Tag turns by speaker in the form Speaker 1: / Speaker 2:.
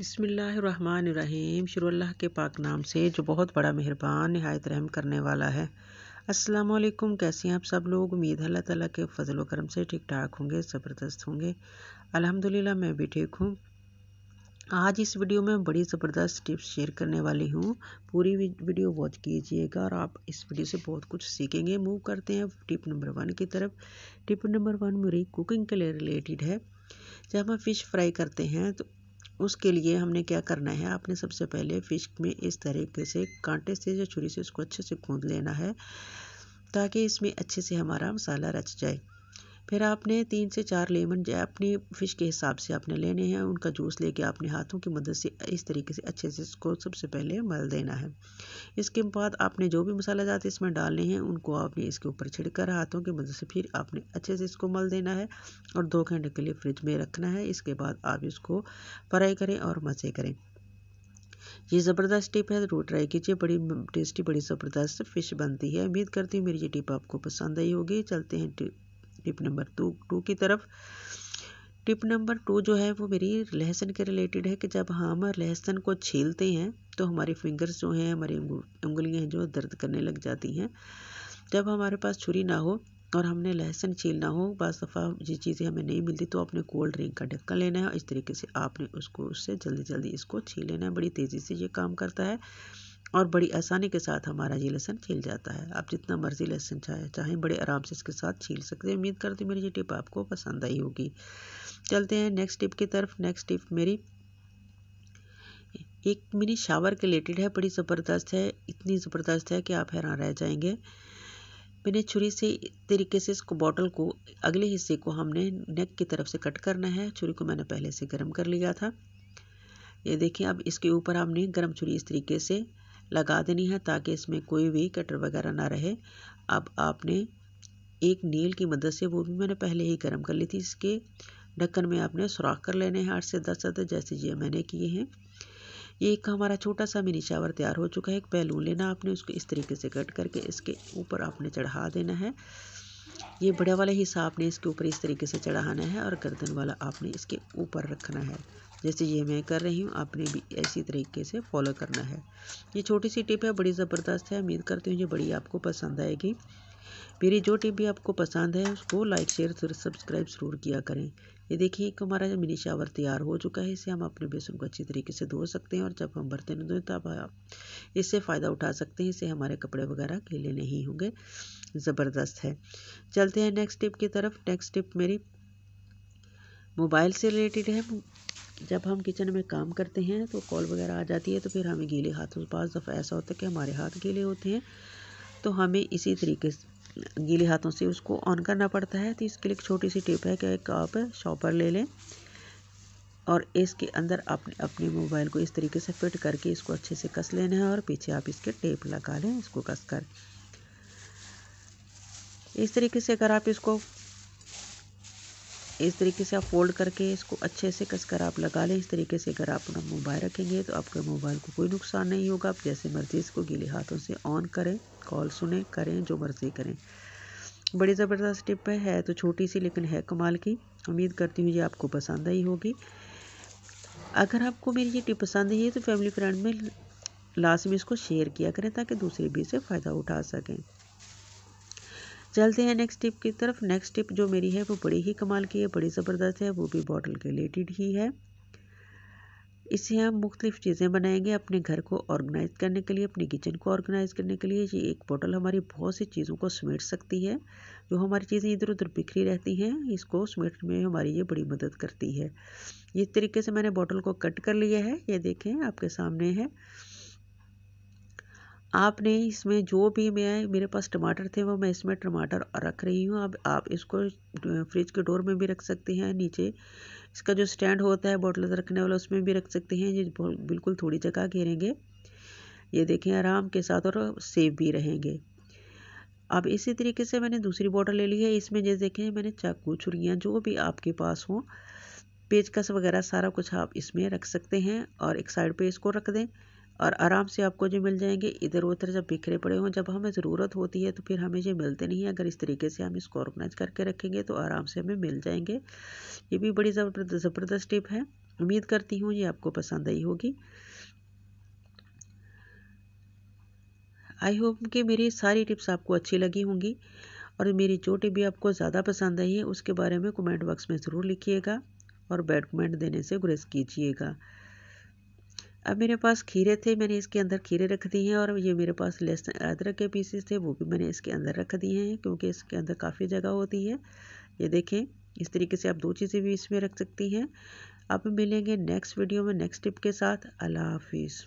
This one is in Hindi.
Speaker 1: बिसमीम शुरू के पाक नाम से जो बहुत बड़ा मेहरबान नहायत रहम करने वाला है अस्सलाम वालेकुम कैसे हैं आप सब लोग उम्मीद है अल्लाह ताला के फजल करम से ठीक ठाक होंगे ज़बरदस्त होंगे अल्हम्दुलिल्लाह मैं भी ठीक हूँ आज इस वीडियो में बड़ी ज़बरदस्त टिप्स शेयर करने वाली हूँ पूरी वीडियो वॉच कीजिएगा और आप इस वीडियो से बहुत कुछ सीखेंगे मूव करते हैं टिप नंबर वन की तरफ टिप नंबर वन मेरी कुकिंग के लिए रिलेटेड है जब हम फ़िश फ्राई करते हैं तो उसके लिए हमने क्या करना है आपने सबसे पहले फ़िश में इस तरीके से कांटे से या छुरी से उसको अच्छे से गूँध लेना है ताकि इसमें अच्छे से हमारा मसाला रच जाए फिर आपने तीन से चार लेमन जो अपनी फ़िश के हिसाब से आपने लेने हैं उनका जूस लेके आपने हाथों की मदद से इस तरीके से अच्छे से इसको सबसे पहले मल देना है इसके बाद आपने जो भी मसाला जाते इसमें डालने हैं उनको आपने इसके ऊपर छिड़कर हाथों की मदद से फिर आपने अच्छे से इसको मल देना है और दो घंटे के लिए फ्रिज में रखना है इसके बाद आप इसको फ्राई करें और मज़े करें ये ज़बरदस्त टिप है ज़रूर ट्राई कीजिए बड़ी टेस्टी बड़ी ज़बरदस्त फ़िश बनती है उम्मीद करती हूँ मेरी ये टिप आपको पसंद आई होगी चलते हैं टिप नंबर टू टू की तरफ टिप नंबर टू जो है वो मेरी लहसुन के रिलेटेड है कि जब हम लहसुन को छीलते हैं तो हमारी फिंगर्स जो हैं हमारी उंगलियां जो दर्द करने लग जाती हैं जब हमारे पास छुरी ना हो और हमने लहसुन छीलना हो बस दफ़ा ये चीज़ें हमें नहीं मिलती तो आपने कोल्ड ड्रिंक का ढक्कन लेना है इस तरीके से आपने उसको उससे जल्दी जल्दी इसको छीन लेना है बड़ी तेज़ी से ये काम करता है और बड़ी आसानी के साथ हमारा ये लेसन छील जाता है आप जितना मर्ज़ी लेसन चाहे चाहें बड़े आराम से इसके साथ छील सकते हैं उम्मीद करती हूँ मेरी ये टिप आपको पसंद आई होगी चलते हैं नेक्स्ट टिप की तरफ नेक्स्ट टिप मेरी एक मिनी शावर के रिलेटेड है बड़ी ज़बरदस्त है इतनी ज़बरदस्त है कि आप हैरान रह जाएंगे मैंने छुरी से तरीके से इसको बॉटल को अगले हिस्से को हमने नेक की तरफ से कट करना है छुरी को मैंने पहले से गर्म कर लिया था ये देखिए अब इसके ऊपर हमने गर्म छुरी इस तरीके से लगा देनी है ताकि इसमें कोई भी कटर वगैरह ना रहे अब आपने एक नील की मदद से वो भी मैंने पहले ही गर्म कर ली थी इसके ढक्कन में आपने सुराख कर लेने हैं आठ से दस अदर जैसे ये मैंने किए हैं ये एक हमारा छोटा सा मिनी शावर तैयार हो चुका है एक बैलून लेना आपने उसको इस तरीके से कट करके इसके ऊपर आपने चढ़ा देना है ये बड़े वाला हिस्सा आपने इसके ऊपर इस तरीके से चढ़ाना है और गर्दन वाला आपने इसके ऊपर रखना है जैसे ये मैं कर रही हूँ आपने भी ऐसी तरीके से फॉलो करना है ये छोटी सी टिप है बड़ी ज़बरदस्त है उम्मीद करती हूँ ये बड़ी आपको पसंद आएगी मेरी जो टिप भी आपको पसंद है उसको लाइक शेयर सब्सक्राइब ज़रूर किया करें ये देखिए एक हमारा मिनी शावर तैयार हो चुका है इसे हम अपने बेसन को अच्छी तरीके से धो सकते हैं और जब हम बर्तन धोएं तब आप इससे फ़ायदा उठा सकते हैं इसे हमारे कपड़े वगैरह गीले नहीं होंगे ज़बरदस्त है चलते हैं नेक्स्ट टिप की तरफ नेक्स्ट टिप मेरी मोबाइल से रिलेटेड है जब हम किचन में काम करते हैं तो कॉल वगैरह आ जाती है तो फिर हमें गीले हाथों पास दफ़ा ऐसा होता है कि हमारे हाथ गीले होते हैं तो हमें इसी तरीके से गीले हाथों से उसको ऑन करना पड़ता है तो इसके लिए एक छोटी सी टिप है कि एक आप शॉपर ले लें और इसके अंदर अपने अपने मोबाइल को इस तरीके से फिट करके इसको अच्छे से कस लेना है और पीछे आप इसके टेप लगा लें इसको कस कर इस तरीके से अगर आप इसको इस तरीके से आप फोल्ड करके इसको अच्छे से कसकर आप लगा लें इस तरीके से अगर आप अपना मोबाइल रखेंगे तो आपके मोबाइल को कोई नुकसान नहीं होगा आप जैसे मर्ज़ी इसको गीले हाथों से ऑन करें कॉल सुने करें जो मर्ज़ी करें बड़ी ज़बरदस्त टिप है, है तो छोटी सी लेकिन है कमाल की उम्मीद करती हूँ ये आपको पसंद आई होगी अगर आपको मेरी ये टिप पसंद आई है तो फैमिली फ्रेंड में लास्ट में इसको शेयर किया करें ताकि दूसरे भी इसे फ़ायदा उठा सकें चलते हैं नेक्स्ट टिप की तरफ नेक्स्ट टिप जो मेरी है वो बड़ी ही कमाल की है बड़ी ज़बरदस्त है वो भी बॉटल के रिलेटेड ही है इससे हम मुख्तलिफ़ चीज़ें बनाएंगे अपने घर को ऑर्गेनाइज़ करने के लिए अपने किचन को ऑर्गेनाइज़ करने के लिए ये एक बॉटल हमारी बहुत सी चीज़ों को समेट सकती है जो हमारी चीज़ें इधर उधर बिखरी रहती हैं इसको समेटने में हमारी ये बड़ी मदद करती है इस तरीके से मैंने बॉटल को कट कर लिया है ये देखें आपके सामने है आपने इसमें जो भी मैं मेरे पास टमाटर थे वो मैं इसमें टमाटर रख रही हूँ अब आप इसको फ्रिज के डोर में भी रख सकते हैं नीचे इसका जो स्टैंड होता है बॉटल रखने वाला उसमें भी रख सकते हैं ये बिल्कुल थोड़ी जगह घेरेंगे ये देखें आराम के साथ और सेफ भी रहेंगे अब इसी तरीके से मैंने दूसरी बॉटल ले ली है इसमें जैसे देखें मैंने चाकू छुरियाँ जो भी आपके पास हों पेचकस वगैरह सारा कुछ आप इसमें रख सकते हैं और एक साइड पे इसको रख दें और आराम से आपको जो मिल जाएंगे इधर उधर जब बिखरे पड़े हों जब हमें ज़रूरत होती है तो फिर हमें ये मिलते नहीं हैं अगर इस तरीके से हम इसको ऑर्गेनाइज करके रखेंगे तो आराम से हमें मिल जाएंगे ये भी बड़ी ज़बरदस्त टिप है उम्मीद करती हूँ ये आपको पसंद आई होगी आई होप कि मेरी सारी टिप्स आपको अच्छी लगी होंगी और मेरी जो टिप भी आपको ज़्यादा पसंद आई है उसके बारे में कमेंट बॉक्स में ज़रूर लिखिएगा और बैड कमेंट देने से गुरेज कीजिएगा अब मेरे पास खीरे थे मैंने इसके अंदर खीरे रख दिए हैं और ये मेरे पास लहसुन अदरक के पीसेस थे वो भी मैंने इसके अंदर रख दिए हैं क्योंकि इसके अंदर काफ़ी जगह होती है ये देखें इस तरीके से आप दो चीज़ें भी इसमें रख सकती हैं अब मिलेंगे नेक्स्ट वीडियो में नेक्स्ट टिप के साथ अल्लाह हाफिज़